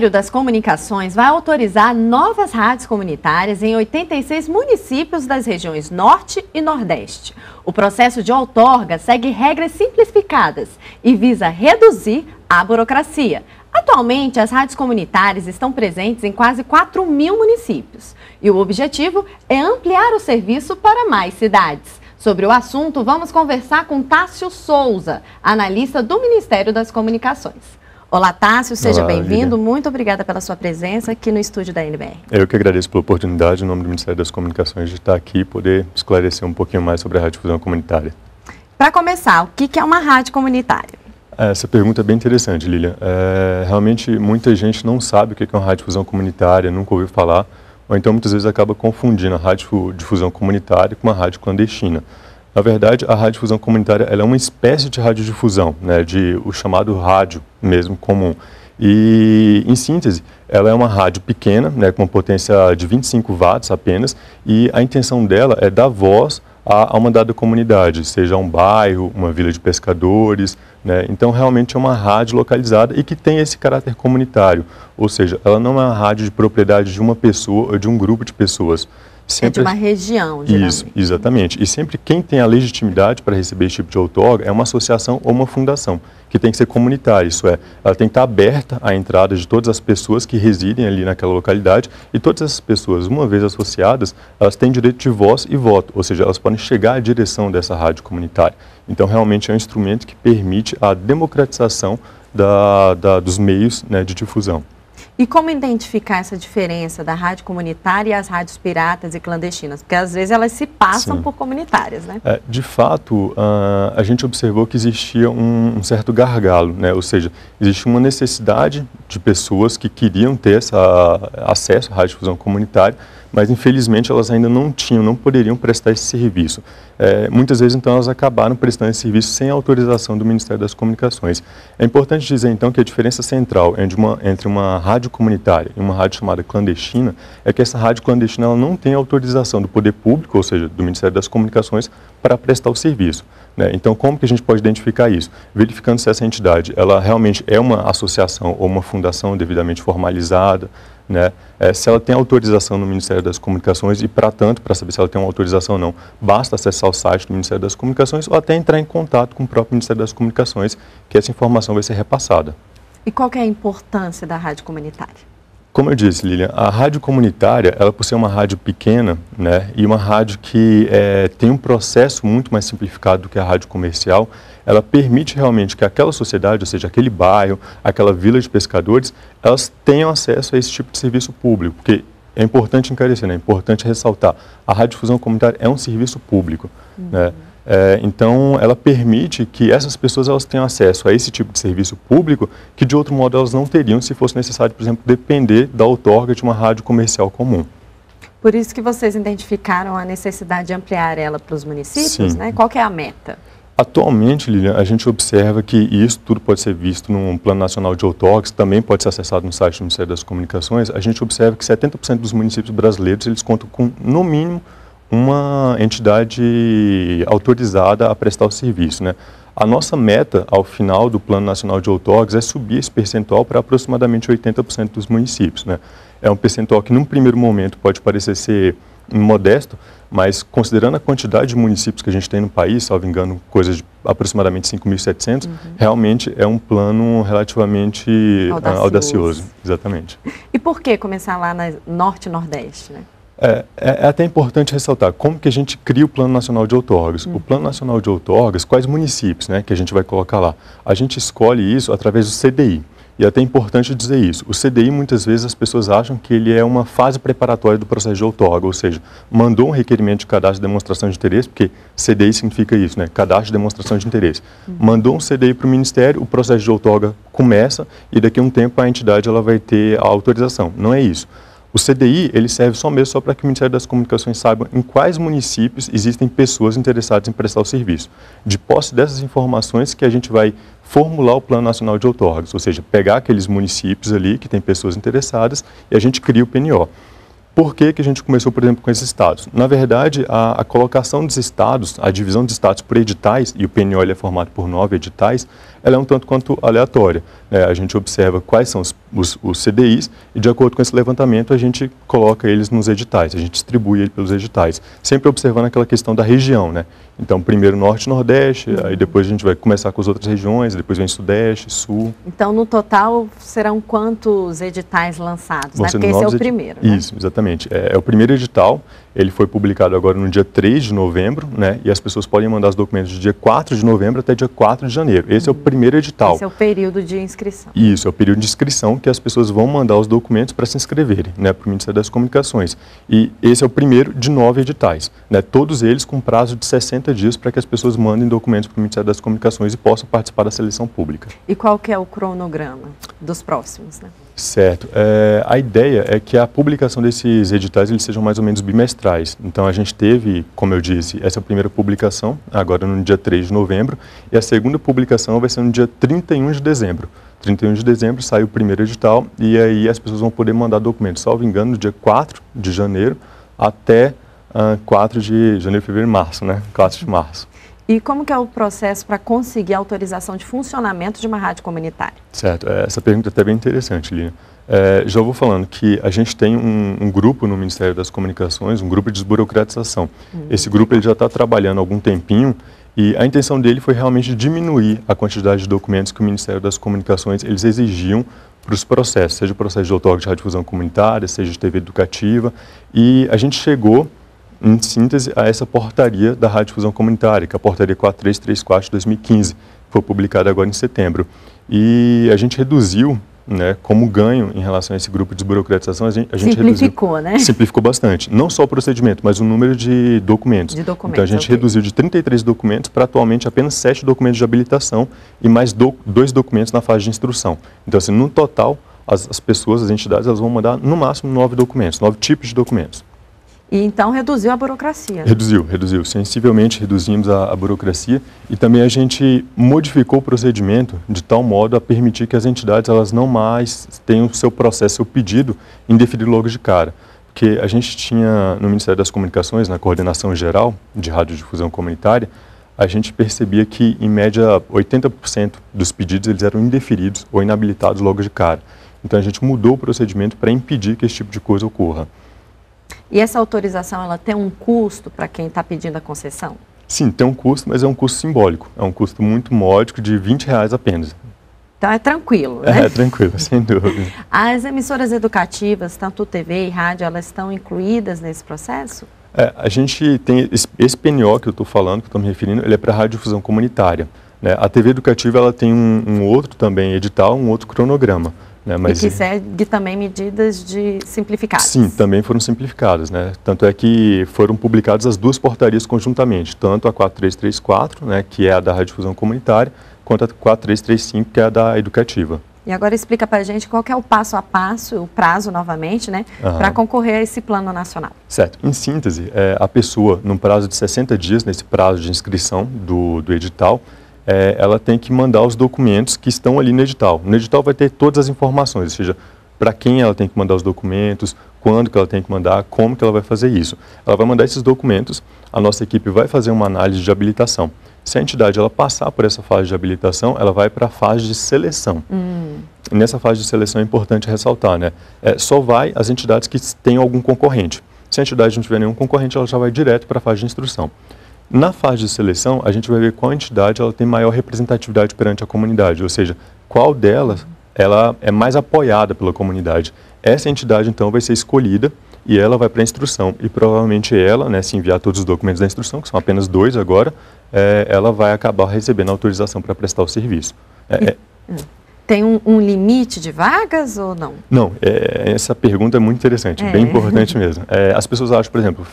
Ministério das Comunicações vai autorizar novas rádios comunitárias em 86 municípios das regiões Norte e Nordeste. O processo de outorga segue regras simplificadas e visa reduzir a burocracia. Atualmente, as rádios comunitárias estão presentes em quase 4 mil municípios. E o objetivo é ampliar o serviço para mais cidades. Sobre o assunto, vamos conversar com Tássio Souza, analista do Ministério das Comunicações. Olá, Tássio, seja bem-vindo. Muito obrigada pela sua presença aqui no estúdio da NBR. Eu que agradeço pela oportunidade, em nome do Ministério das Comunicações, de estar aqui e poder esclarecer um pouquinho mais sobre a radiodifusão comunitária. Para começar, o que é uma rádio comunitária? É, essa pergunta é bem interessante, Lilian. É, realmente, muita gente não sabe o que é uma radiodifusão comunitária, nunca ouviu falar, ou então muitas vezes acaba confundindo a radiodifusão comunitária com uma rádio clandestina. Na verdade, a radiodifusão comunitária é uma espécie de radiodifusão, né, de o chamado rádio mesmo comum. E, em síntese, ela é uma rádio pequena, né, com uma potência de 25 watts apenas, e a intenção dela é dar voz a, a uma dada comunidade, seja um bairro, uma vila de pescadores. Né? Então, realmente é uma rádio localizada e que tem esse caráter comunitário, ou seja, ela não é uma rádio de propriedade de uma pessoa ou de um grupo de pessoas, sempre... É de uma região, Isso, exatamente. E sempre quem tem a legitimidade para receber esse tipo de outorga é uma associação ou uma fundação, que tem que ser comunitária, isso é, ela tem que estar tá aberta à entrada de todas as pessoas que residem ali naquela localidade e todas essas pessoas, uma vez associadas, elas têm direito de voz e voto, ou seja, elas podem chegar à direção dessa rádio comunitária. Então, realmente é um instrumento que permite a democratização da, da, dos meios né, de difusão. E como identificar essa diferença da rádio comunitária e as rádios piratas e clandestinas? Porque às vezes elas se passam Sim. por comunitárias, né? É, de fato, a, ah, a gente observou que existia um, um, certo gargalo, né? Ou seja, existia uma necessidade de pessoas que queriam ter essa, acesso à difusão comunitária, mas infelizmente elas ainda não tinham, não poderiam prestar esse serviço. É, muitas vezes, então, elas acabaram prestando esse serviço sem autorização do Ministério das Comunicações. É importante dizer, então, que a diferença central entre uma, entre uma rádio comunitária e uma rádio chamada clandestina é que essa rádio clandestina ela não tem autorização do poder público, ou seja, do Ministério das Comunicações, para prestar o serviço. Né? Então, como que a gente pode identificar isso? Verificando se essa entidade ela realmente é uma associação ou uma fundação devidamente formalizada, né, é, se ela tem autorização no Ministério das Comunicações e, para tanto, para saber se ela tem uma autorização ou não, basta acessar o site do Ministério das Comunicações ou até entrar em contato com o próprio Ministério das Comunicações, que essa informação vai ser repassada. E qual é a importância da rádio comunitária? Como eu disse, Lilian, a rádio comunitária, ela por ser uma rádio pequena, né, e uma rádio que é, tem um processo muito mais simplificado do que a rádio comercial, ela permite realmente que aquela sociedade, ou seja, aquele bairro, aquela vila de pescadores, elas tenham acesso a esse tipo de serviço público, porque é importante encarecer, né? é importante ressaltar, a radiodifusão comunitária é um serviço público, uhum. né? É, então, ela permite que essas pessoas elas tenham acesso a esse tipo de serviço público que, de outro modo, elas não teriam se fosse necessário, por exemplo, depender da outorga de uma rádio comercial comum. Por isso que vocês identificaram a necessidade de ampliar ela para os municípios, Sim. né? Qual é a meta? Atualmente, Lilian, a gente observa que isso tudo pode ser visto no Plano Nacional de Outox, também pode ser acessado no site do Ministério das Comunicações. A gente observa que 70% dos municípios brasileiros eles contam com, no mínimo, uma entidade autorizada a prestar o serviço. Né? A nossa meta, ao final do Plano Nacional de Outorgs, é subir esse percentual para aproximadamente 80% dos municípios. Né? É um percentual que, num primeiro momento, pode parecer ser modesto, mas considerando a quantidade de municípios que a gente tem no país, salvo engano, coisas de aproximadamente 5.700, uhum. realmente é um plano relativamente ah, audacioso. audacioso. Exatamente. E por que começar lá na Norte e Nordeste, né? É, é, é até importante ressaltar como que a gente cria o Plano Nacional de Outorgas. Uhum. O Plano Nacional de Outorgas, quais municípios né, que a gente vai colocar lá? A gente escolhe isso através do CDI. E é até é importante dizer isso. O CDI, muitas vezes, as pessoas acham que ele é uma fase preparatória do processo de outorga, ou seja, mandou um requerimento de cadastro de demonstração de interesse, porque CDI significa isso, né? Cadastro de demonstração de interesse. Uhum. Mandou um CDI para o Ministério, o processo de outorga começa e daqui a um tempo a entidade ela vai ter a autorização. Não é isso. O CDI, ele serve só mesmo só para que o Ministério das Comunicações saiba em quais municípios existem pessoas interessadas em prestar o serviço. De posse dessas informações que a gente vai formular o Plano Nacional de Outorgas, ou seja, pegar aqueles municípios ali que tem pessoas interessadas e a gente cria o PNO. Por que, que a gente começou, por exemplo, com esses estados? Na verdade, a, a colocação dos estados, a divisão de estados por editais, e o PNO é formado por nove editais, ela é um tanto quanto aleatória é, a gente observa quais são os, os, os, CDIs e, de acordo com esse levantamento, a gente coloca eles nos editais, a gente distribui ele pelos editais, sempre observando aquela questão da região, né? Então, primeiro Norte Nordeste, uhum. aí depois a gente vai começar com as outras regiões, depois vem Sudeste, Sul. Então, no total, serão quantos editais lançados, né? Porque esse é o primeiro, né? Isso, exatamente. É, é o primeiro edital ele foi publicado agora no dia 3 de novembro, né? E as pessoas podem mandar os documentos do dia 4 de novembro até dia 4 de janeiro. Esse é o primeiro edital. Esse é o período de inscrição. Isso, é o período de inscrição que as pessoas vão mandar os documentos para se inscreverem, né? Para o Ministério das Comunicações. E esse é o primeiro de nove editais, né? Todos eles com prazo de 60 dias para que as pessoas mandem documentos para o Ministério das Comunicações e possam participar da seleção pública. E qual que é o cronograma dos próximos, né? Certo. É, a ideia é que a publicação desses editais eles sejam mais ou menos bimestrais. Então, a gente teve, como eu disse, essa primeira publicação, agora no dia 3 de novembro, e a segunda publicação vai ser no dia 31 de dezembro. 31 de dezembro sai o primeiro edital, e aí as pessoas vão poder mandar documentos, salvo engano, no dia 4 de janeiro até uh, 4 de janeiro, fevereiro, março, né? 4 de março. E como que é o processo para conseguir autorização de funcionamento de uma rádio comunitária? Certo, é, essa pergunta é até bem interessante, Lina. É, já vou falando que a gente tem um, um, grupo no Ministério das Comunicações, um grupo de desburocratização. Uhum. Esse grupo ele já está trabalhando há algum tempinho e a intenção dele foi realmente diminuir a quantidade de documentos que o Ministério das Comunicações eles exigiam para os processos, seja o processo de outorga de radiodifusão comunitária, seja de TV educativa. E a gente chegou em síntese a essa portaria da Difusão Comunitária, que é a portaria 4334 de 2015, que foi publicada agora em setembro. E a gente reduziu, né, como ganho em relação a esse grupo de desburocratização, a gente, a gente simplificou, reduziu, né? Simplificou bastante. Não só o procedimento, mas o número de documentos. De documentos então a gente okay. reduziu de 33 documentos para atualmente apenas 7 documentos de habilitação e mais do, dois documentos na fase de instrução. Então, assim, no total, as, as pessoas, as entidades, elas vão mandar no máximo nove documentos, nove tipos de documentos. E então reduziu a burocracia. Reduziu, reduziu. Sensivelmente reduzimos a, a, burocracia e também a gente modificou o procedimento de tal modo a permitir que as entidades elas não mais tenham o seu processo, seu pedido indeferido logo de cara. Porque a gente tinha no Ministério das Comunicações, na coordenação geral de radiodifusão comunitária, a gente percebia que em média 80% dos pedidos eles eram indeferidos ou inabilitados logo de cara. Então a gente mudou o procedimento para impedir que esse tipo de coisa ocorra. E essa autorização, ela tem um custo para quem está pedindo a concessão? Sim, tem um custo, mas é um custo simbólico. É um custo muito módico de 20 reais apenas. Então é tranquilo, né? É, é tranquilo, sem dúvida. As emissoras educativas, tanto TV e rádio, elas estão incluídas nesse processo? É, a gente tem esse, esse PNO que eu estou falando, que eu estou me referindo, ele é para radiodifusão comunitária. Né? A TV educativa ela tem um, um outro também edital, um outro cronograma. Né? Mas, e que segue também medidas de simplificadas. Sim, também foram simplificadas. Né? Tanto é que foram publicadas as duas portarias conjuntamente, tanto a 4334, né, que é a da radiodifusão comunitária, quanto a 4335, que é a da educativa. E agora explica para a gente qual é o passo a passo, o prazo novamente, né, para concorrer a esse plano nacional. Certo. Em síntese, é, a pessoa, num prazo de 60 dias, nesse prazo de inscrição do, do edital, é, ela tem que mandar os documentos que estão ali no edital. No edital vai ter todas as informações, ou seja, para quem ela tem que mandar os documentos, quando que ela tem que mandar, como que ela vai fazer isso. Ela vai mandar esses documentos, a nossa equipe vai fazer uma análise de habilitação. Se a entidade ela passar por essa fase de habilitação, ela vai para a fase de seleção. Hum. Nessa fase de seleção é importante ressaltar, né? É, só vai as entidades que têm algum concorrente. Se a entidade não tiver nenhum concorrente, ela já vai direto para a fase de instrução. Na fase de seleção, a gente vai ver qual entidade ela tem maior representatividade perante a comunidade, ou seja, qual delas ela é mais apoiada pela comunidade. Essa entidade, então, vai ser escolhida e ela vai para a instrução. E provavelmente ela, né, se enviar todos os documentos da instrução, que são apenas dois agora, é, ela vai acabar recebendo autorização para prestar o serviço. É, e... É. Tem um, um, limite de vagas ou não? Não, é, essa pergunta é muito interessante, é. bem importante mesmo. É, as pessoas acham, por exemplo,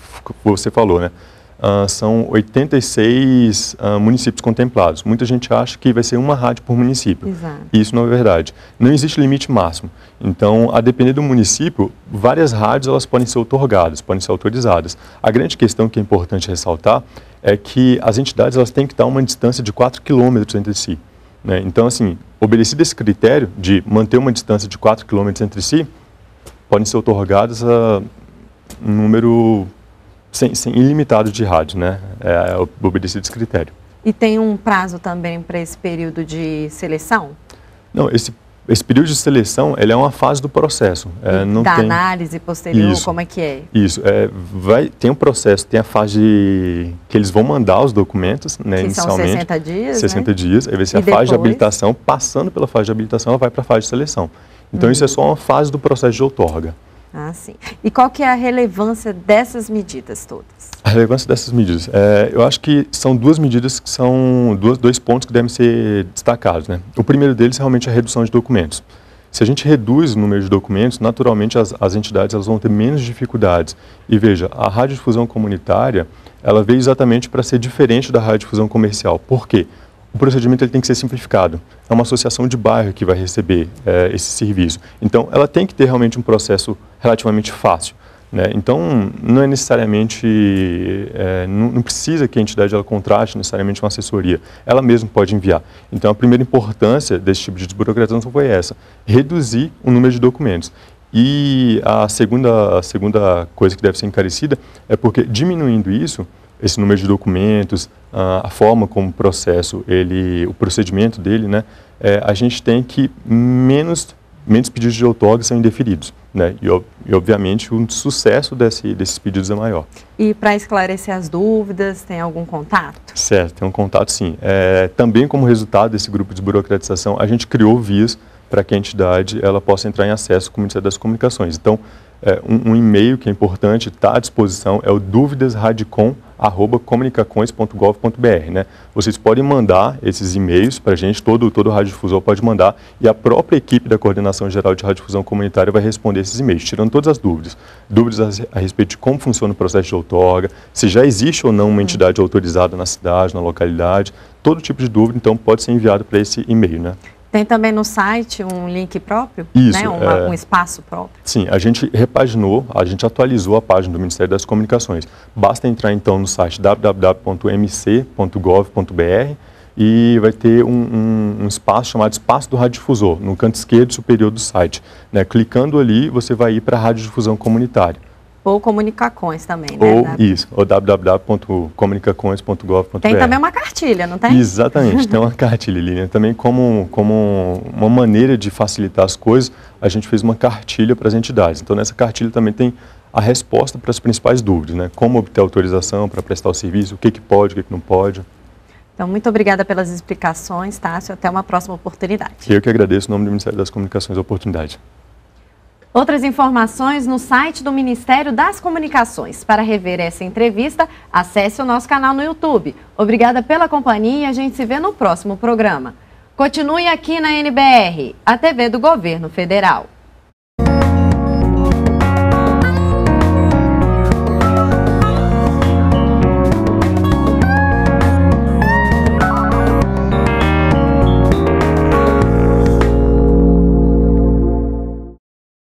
você falou, né? Uh, são 86 uh, ah, municípios contemplados. Muita gente acha que vai ser uma rádio por município. Exato. Isso não é verdade. Não existe limite máximo. Então, a depender do município, várias rádios elas podem ser otorgadas, podem ser autorizadas. A grande questão que é importante ressaltar é que as entidades elas têm que estar a uma distância de 4 quilômetros entre si. Né? Então, assim, obedecido esse critério de manter uma distância de 4 quilômetros entre si, podem ser otorgadas a um número Sim, sim, ilimitado de rádio, né? É, é obedecido esse critério. E tem um prazo também para esse período de seleção? Não, esse, esse período de seleção ele é uma fase do processo. É, não da tem... análise posterior, isso, como é que é? Isso, é, vai, tem um processo, tem a fase de, que eles vão mandar os documentos, né, que inicialmente. são 60 dias, 60 né? dias, aí vai ser e a depois... fase de habilitação, passando pela fase de habilitação, ela vai para a fase de seleção. Então, hum. isso é só uma fase do processo de outorga. Ah, sim. E qual que é a relevância dessas medidas todas? A relevância dessas medidas, é, eu acho que são duas medidas que são duas, dois pontos que devem ser destacados, né? O primeiro deles é realmente a redução de documentos. Se a gente reduz o número de documentos, naturalmente as, as entidades elas vão ter menos dificuldades. E veja, a radiodifusão comunitária, ela veio exatamente para ser diferente da radiodifusão comercial. Por quê? o procedimento ele tem que ser simplificado. É uma associação de bairro que vai receber é, esse serviço. Então, ela tem que ter realmente um processo relativamente fácil. Né? Então, não é necessariamente, é, não, não, precisa que a entidade ela contrate necessariamente uma assessoria, ela mesma pode enviar. Então, a primeira importância desse tipo de desburocratização foi essa, reduzir o número de documentos. E a segunda, a segunda coisa que deve ser encarecida é porque diminuindo isso, esse número de documentos, a, forma como o processo, ele, o procedimento dele, né, é, a gente tem que menos, menos pedidos de outorga são indeferidos. Né? E, e, obviamente, o sucesso desse, desses pedidos é maior. E para esclarecer as dúvidas, tem algum contato? Certo, tem um contato sim. É, também como resultado desse grupo de burocratização, a gente criou vias para que a entidade ela possa entrar em acesso com o Ministério das Comunicações. Então, é, um, um e-mail que é importante, está à disposição, é o dúvidasradicom.comunicacões.gov.br. Né? Vocês podem mandar esses e-mails para a gente, todo, todo radiodifusor pode mandar, e a própria equipe da Coordenação Geral de Radiodifusão Comunitária vai responder esses e-mails, tirando todas as dúvidas. Dúvidas a, a respeito de como funciona o processo de outorga, se já existe ou não uma entidade autorizada na cidade, na localidade, todo tipo de dúvida, então, pode ser enviado para esse e-mail. Né? Tem também no site um link próprio? Né? Isso. Né? é... Um espaço próprio? Sim, a gente repaginou, a gente atualizou a página do Ministério das Comunicações. Basta entrar então no site www.mc.gov.br e vai ter um, um, um, espaço chamado Espaço do Radiodifusor, no canto esquerdo superior do site. Né? Clicando ali, você vai ir para a Radiodifusão Comunitária. Ou comunicacões também, né? Ou w... isso, ou www.comunicacões.gov.br. Tem também uma cartilha, não tem? Exatamente, tem uma cartilha, Lilian. Também como, como uma maneira de facilitar as coisas, a gente fez uma cartilha para as entidades. Então, nessa cartilha também tem a resposta para as principais dúvidas, né? Como obter autorização para prestar o serviço, o que, que pode, o que, que não pode. Então, muito obrigada pelas explicações, Tássio. Até uma próxima oportunidade. Eu que agradeço em nome do Ministério das Comunicações a oportunidade. Outras informações no site do Ministério das Comunicações. Para rever essa entrevista, acesse o nosso canal no YouTube. Obrigada pela companhia e a gente se vê no próximo programa. Continue aqui na NBR, a TV do Governo Federal.